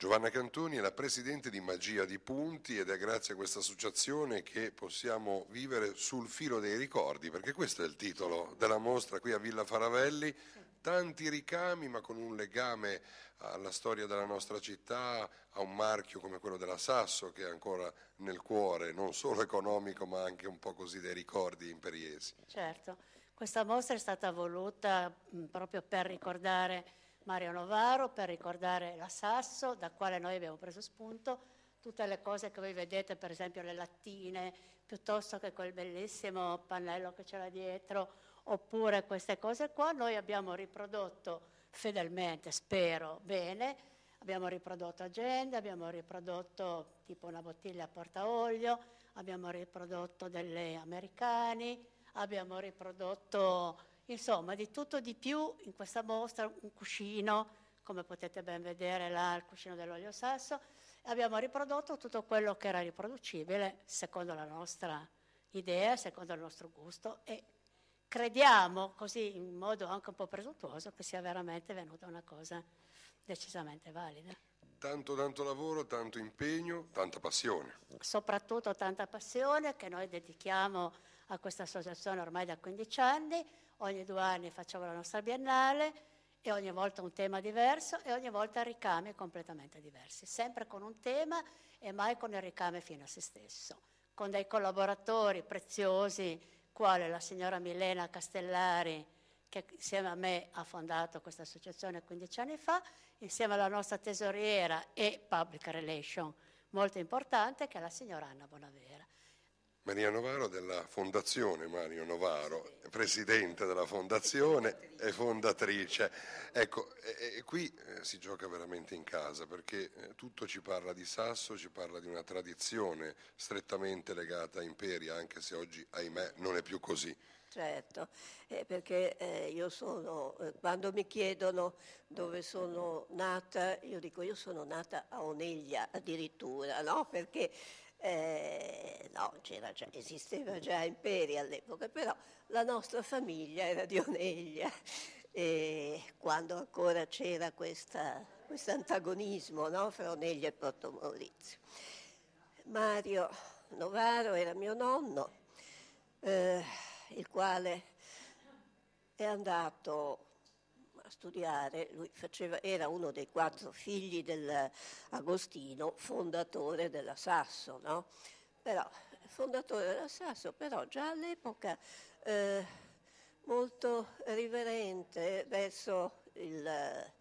Giovanna Cantoni è la presidente di Magia di Punti ed è grazie a questa associazione che possiamo vivere sul filo dei ricordi, perché questo è il titolo della mostra qui a Villa Faravelli, tanti ricami ma con un legame alla storia della nostra città, a un marchio come quello della Sasso che è ancora nel cuore, non solo economico ma anche un po' così dei ricordi imperiesi. Certo, questa mostra è stata voluta proprio per ricordare Mario Novaro per ricordare la Sasso, da quale noi abbiamo preso spunto tutte le cose che voi vedete, per esempio le lattine, piuttosto che quel bellissimo pannello che c'era dietro, oppure queste cose qua, noi abbiamo riprodotto fedelmente, spero bene, abbiamo riprodotto agende, abbiamo riprodotto tipo una bottiglia a portaolio, abbiamo riprodotto delle americani, abbiamo riprodotto Insomma, di tutto di più in questa mostra, un cuscino, come potete ben vedere là, il cuscino dell'olio sasso, abbiamo riprodotto tutto quello che era riproducibile secondo la nostra idea, secondo il nostro gusto e crediamo, così in modo anche un po' presuntuoso, che sia veramente venuta una cosa decisamente valida. Tanto, tanto lavoro, tanto impegno, tanta passione. Soprattutto tanta passione che noi dedichiamo a questa associazione ormai da 15 anni, ogni due anni facciamo la nostra biennale e ogni volta un tema diverso e ogni volta ricami completamente diversi, sempre con un tema e mai con il ricame fino a se stesso, con dei collaboratori preziosi, quale la signora Milena Castellari, che insieme a me ha fondato questa associazione 15 anni fa, insieme alla nostra tesoriera e public relation molto importante, che è la signora Anna Bonavera. Maria Novaro della Fondazione Mario Novaro, presidente della Fondazione e fondatrice. Ecco, e, e qui eh, si gioca veramente in casa perché eh, tutto ci parla di Sasso, ci parla di una tradizione strettamente legata a Imperia, anche se oggi, ahimè, non è più così. Certo, eh, perché eh, io sono, eh, quando mi chiedono dove sono nata, io dico io sono nata a Oneglia addirittura, no? Perché eh, no, già, esisteva già Imperi all'epoca, però la nostra famiglia era di Oneglia e quando ancora c'era questo antagonismo no, fra Oneglia e Porto Maurizio. Mario Novaro era mio nonno, eh, il quale è andato a studiare, lui faceva, era uno dei quattro figli dell'Agostino, fondatore della Sasso, no? però fondatore della Sasso, però già all'epoca eh, molto riverente verso il, eh,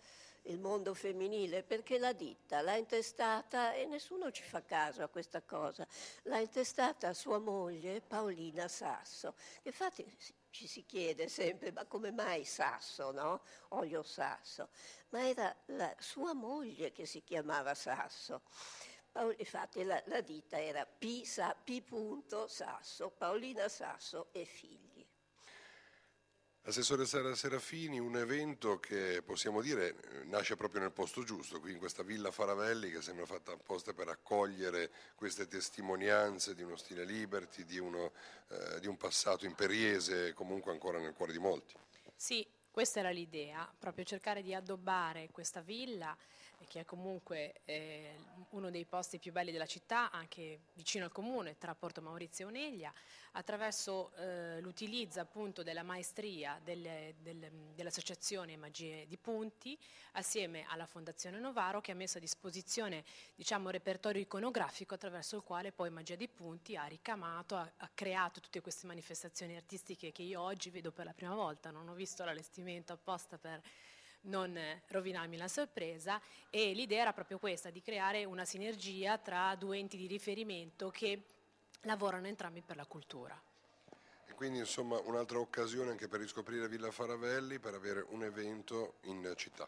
il, mondo femminile, perché la ditta, l'ha intestata, e nessuno ci fa caso a questa cosa, l'ha intestata a sua moglie Paolina Sasso, infatti ci si chiede sempre, ma come mai Sasso, no? Olio Sasso. Ma era la sua moglie che si chiamava Sasso. Paolo, infatti la, la ditta era P, Sa, P. Sasso, Paolina Sasso e figli. Assessore Sara Serafini, un evento che possiamo dire nasce proprio nel posto giusto, qui in questa Villa Faravelli che sembra fatta apposta per accogliere queste testimonianze di uno stile liberty, di, uno, eh, di un passato imperiese comunque ancora nel cuore di molti. Sì, questa era l'idea, proprio cercare di addobbare questa villa, che è comunque eh, uno dei posti più belli della città, anche vicino al comune, tra Porto Maurizio e Oneglia, attraverso eh, l'utilizzo appunto della maestria del, del, dell'associazione Magie di Punti, assieme alla Fondazione Novaro, che ha messo a disposizione diciamo, un repertorio iconografico attraverso il quale poi Magia di Punti ha ricamato, ha, ha creato tutte queste manifestazioni artistiche che io oggi vedo per la prima volta, non ho visto la lestimenta movimento apposta per non eh, rovinarmi la sorpresa e l'idea era proprio questa, di creare una sinergia tra due enti di riferimento che lavorano entrambi per la cultura. E quindi insomma un'altra occasione anche per riscoprire Villa Faravelli, per avere un evento in città.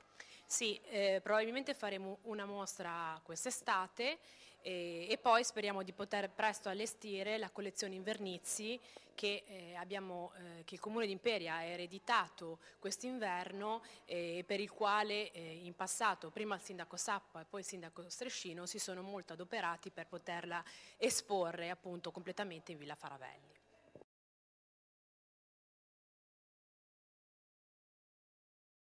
Sì, eh, probabilmente faremo una mostra quest'estate e, eh, e, poi speriamo di poter presto allestire la collezione Invernizi che, eh, abbiamo, eh, che il Comune di Imperia ha ereditato quest'inverno eh, e per il quale eh, in passato prima il sindaco Sappa e poi il sindaco Strescino si sono molto adoperati per poterla esporre appunto completamente in Villa Faravelli.